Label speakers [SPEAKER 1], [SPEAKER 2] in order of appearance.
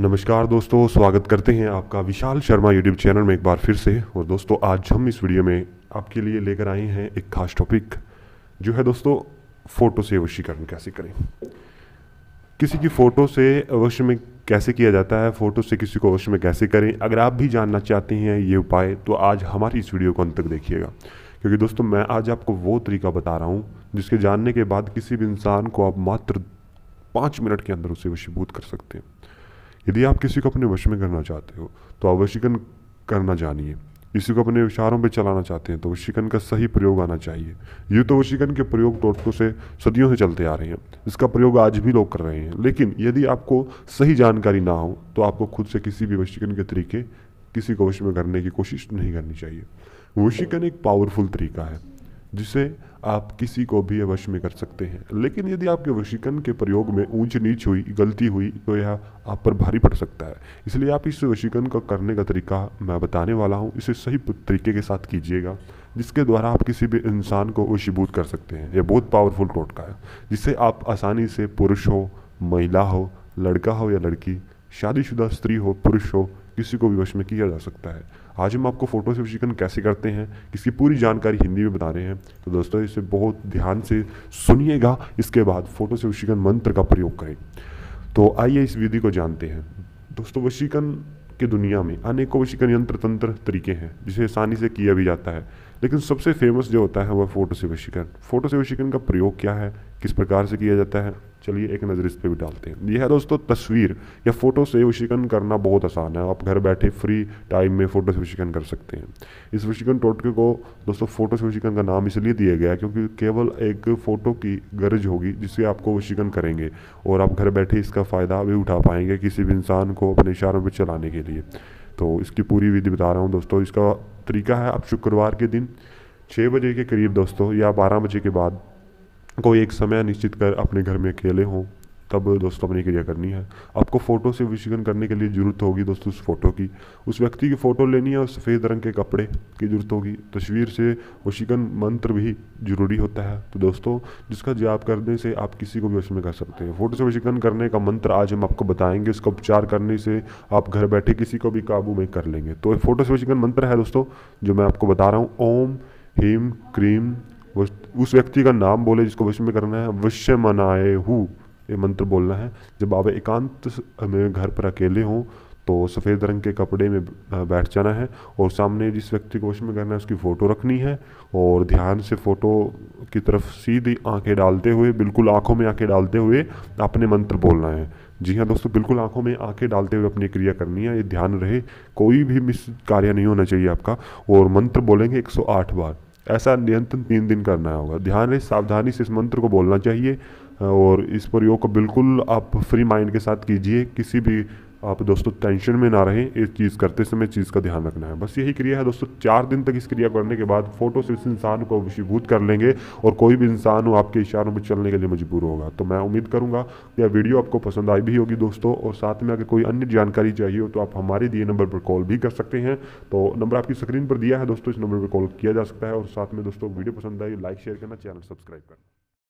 [SPEAKER 1] नमस्कार दोस्तों स्वागत करते हैं आपका विशाल शर्मा यूट्यूब चैनल में एक बार फिर से और दोस्तों आज हम इस वीडियो में आपके लिए लेकर आए हैं एक खास टॉपिक जो है दोस्तों फ़ोटो से वशीकरण कैसे करें किसी की फ़ोटो से अवश्य में कैसे किया जाता है फ़ोटो से किसी को अवश्य में कैसे करें अगर आप भी जानना चाहते हैं ये उपाय तो आज हमारी इस वीडियो को अंत तक देखिएगा क्योंकि दोस्तों मैं आज आपको वो तरीका बता रहा हूँ जिसके जानने के बाद किसी भी इंसान को आप मात्र पाँच मिनट के अंदर उसे वशीभूत कर सकते हैं यदि आप किसी को अपने वश में करना चाहते हो तो आप वशीकरण करना जानिए किसी को अपने विचारों पर चलाना चाहते हैं तो वशीकरण का सही प्रयोग आना चाहिए ये तो वशीकरण के प्रयोग टोटकों से सदियों से चलते आ रहे हैं इसका प्रयोग आज भी लोग कर रहे हैं लेकिन यदि आपको सही जानकारी ना हो तो आपको खुद से किसी भी वशीकरण के तरीके किसी को वश में करने की कोशिश नहीं करनी चाहिए वशीकरण एक पावरफुल तरीका है जिसे आप किसी को भी अवश्य में कर सकते हैं लेकिन यदि आपके वशीकरण के प्रयोग में ऊंच नीच हुई गलती हुई तो यह आप पर भारी पड़ सकता है इसलिए आप इस वशीकरण का करने का तरीका मैं बताने वाला हूँ इसे सही तरीके के साथ कीजिएगा जिसके द्वारा आप किसी भी इंसान को वशीभूत कर सकते हैं यह बहुत पावरफुल टोटका है जिससे आप आसानी से पुरुष हो महिला हो लड़का हो या लड़की शादीशुदा स्त्री हो पुरुष हो किसी को भी वश में किया जा सकता है आज हम आपको फ़ोटो से चिकन कैसे करते हैं इसकी पूरी जानकारी हिंदी में बता रहे हैं तो दोस्तों इसे बहुत ध्यान से सुनिएगा इसके बाद फ़ोटो से चिकन मंत्र का प्रयोग करें तो आइए इस विधि को जानते हैं दोस्तों वशीकरण की दुनिया में अनेकों वशीकरण यंत्र तंत्र तरीके हैं जिसे आसानी से किया भी जाता है लेकिन सबसे फेमस जो होता है वह फ़ोटो सेवशिकन फ़ोटो सेवशिकन का प्रयोग क्या है किस प्रकार से किया जाता है चलिए एक नज़र इस पर भी डालते हैं यह है दोस्तों तस्वीर या फ़ोटो से वशीकरण करना बहुत आसान है आप घर बैठे फ्री टाइम में फ़ोटो से कर सकते हैं इस वशिकन टोटके को दोस्तों फ़ोटो से का नाम इसलिए दिया गया क्योंकि केवल एक फ़ोटो की गरज होगी जिससे आपको वशिकन करेंगे और आप घर बैठे इसका फ़ायदा भी उठा पाएंगे किसी भी इंसान को अपने इशारों पर चलाने के लिए तो इसकी पूरी विधि बता रहा हूँ दोस्तों इसका तरीका है आप शुक्रवार के दिन छः बजे के करीब दोस्तों या बारह बजे के बाद कोई एक समय निश्चित कर अपने घर में अकेले हों तब दोस्तों अपनी क्रिया करनी है आपको फ़ोटो से विशेषण करने के लिए ज़रूरत होगी दोस्तों उस फोटो की उस व्यक्ति की फ़ोटो लेनी है और सफ़ेद रंग के कपड़े की ज़रूरत होगी तस्वीर से वशीकरण मंत्र भी ज़रूरी होता है तो दोस्तों जिसका जाप करने से आप किसी को भी उसमें कर सकते हैं फ़ोटो से वशीकरण करने का मंत्र आज हम आपको बताएंगे उसका उपचार करने से आप घर बैठे किसी को भी काबू में कर लेंगे तो फ़ोटो से वशीकरण मंत्र है दोस्तों जो मैं आपको बता रहा हूँ ओम हिम क्रीम उस व्यक्ति का नाम बोले जिसको वश में करना है वश्य मनाए हूँ ये मंत्र बोलना है जब आप एकांत में घर पर अकेले हों तो सफ़ेद रंग के कपड़े में बैठ जाना है और सामने जिस व्यक्ति को उसमें में करना है उसकी फ़ोटो रखनी है और ध्यान से फ़ोटो की तरफ सीधी आंखें डालते हुए बिल्कुल आंखों में आंखें डालते हुए अपने मंत्र बोलना है जी हाँ दोस्तों बिल्कुल आंखों में आंखें डालते हुए अपनी क्रिया करनी है ये ध्यान रहे कोई भी मिस कार्य नहीं होना चाहिए आपका और मंत्र बोलेंगे 108 बार ऐसा नियंत्रण तीन दिन करना होगा ध्यान रहे सावधानी से इस मंत्र को बोलना चाहिए और इस प्रयोग को बिल्कुल आप फ्री माइंड के साथ कीजिए किसी भी आप दोस्तों टेंशन में ना रहें इस चीज़ करते समय चीज़ का ध्यान रखना है बस यही क्रिया है दोस्तों चार दिन तक इस क्रिया करने के बाद फोटो से इस इंसान को विशीभूत कर लेंगे और कोई भी इंसान हो आपके इशारों पर चलने के लिए मजबूर होगा तो मैं उम्मीद करूँगा कि यह वीडियो आपको पसंद आई भी होगी दोस्तों और साथ में अगर कोई अन्य जानकारी चाहिए हो तो आप हमारे दिए नंबर पर कॉल भी कर सकते हैं तो नंबर आपकी स्क्रीन पर दिया है दोस्तों इस नंबर पर कॉल किया जा सकता है और साथ में दोस्तों वीडियो पसंद आई लाइक शेयर करना चैनल सब्सक्राइब करना